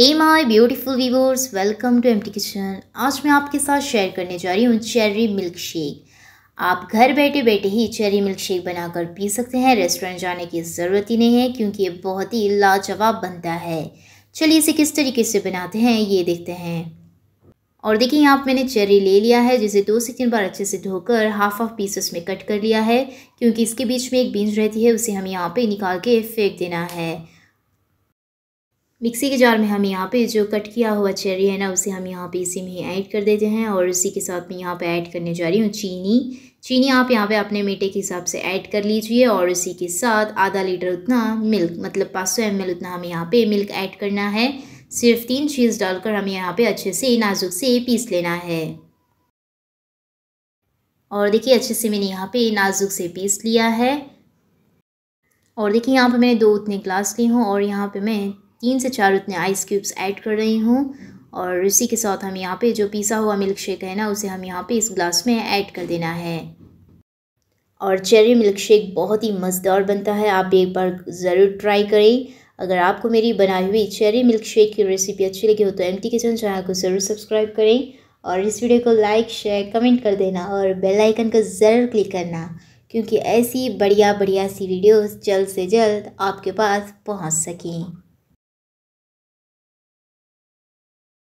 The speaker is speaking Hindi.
hey my beautiful viewers welcome to M kitchen आज मैं आपके साथ शेयर करने जा रही हूँ चेरी मिल्क शेक आप घर बैठे बैठे ही चेरी मिल्क शेक बनाकर पी सकते हैं रेस्टोरेंट जाने की ज़रूरत ही नहीं है क्योंकि ये बहुत ही लाजवाब बनता है चलिए इसे किस तरीके से बनाते हैं ये देखते हैं और देखिए यहाँ मैंने चेरी ले लिया है जिसे दो से तीन बार अच्छे से धोकर हाफ हाफ पीसेस में कट कर लिया है क्योंकि इसके बीच में एक बीज रहती है उसे हम यहाँ पे निकाल के फेंक देना है मिक्सी के जार में हम यहाँ पे जो कट किया हुआ चेरी है ना उसे हम यहाँ पे इसी में ही ऐड कर देते हैं और उसी के साथ में यहाँ पे ऐड करने जा रही हूँ चीनी चीनी आप यहाँ पे अपने मीठे के हिसाब से ऐड कर लीजिए और उसी के साथ आधा लीटर उतना मिल्क मतलब 500 सौ उतना हमें यहाँ पे मिल्क ऐड करना है सिर्फ तीन चीज़ डालकर हमें यहाँ पर अच्छे से नाजुक से पीस लेना है और देखिए अच्छे से मैंने यहाँ पे नाजुक से पीस लिया है और देखिए यहाँ पे मैंने दो उतने ग्लास ली हूँ और यहाँ पे मैं तीन से चार उतने आइस क्यूब्स ऐड कर रही हूँ और इसी के साथ हम यहाँ पे जो पिसा हुआ मिल्क शेक है ना उसे हम यहाँ पे इस ग्लास में ऐड कर देना है और चेरी मिल्क शेक बहुत ही मज़ेदार बनता है आप एक बार ज़रूर ट्राई करें अगर आपको मेरी बनाई हुई चेरी मिल्क शेक की रेसिपी अच्छी लगी हो तो एम किचन चैनल को ज़रूर सब्सक्राइब करें और इस वीडियो को लाइक शेयर कमेंट कर देना और बेल आइकन को ज़रूर क्लिक करना क्योंकि ऐसी बढ़िया बढ़िया सी वीडियोस जल्द से जल्द आपके पास पहुंच सकें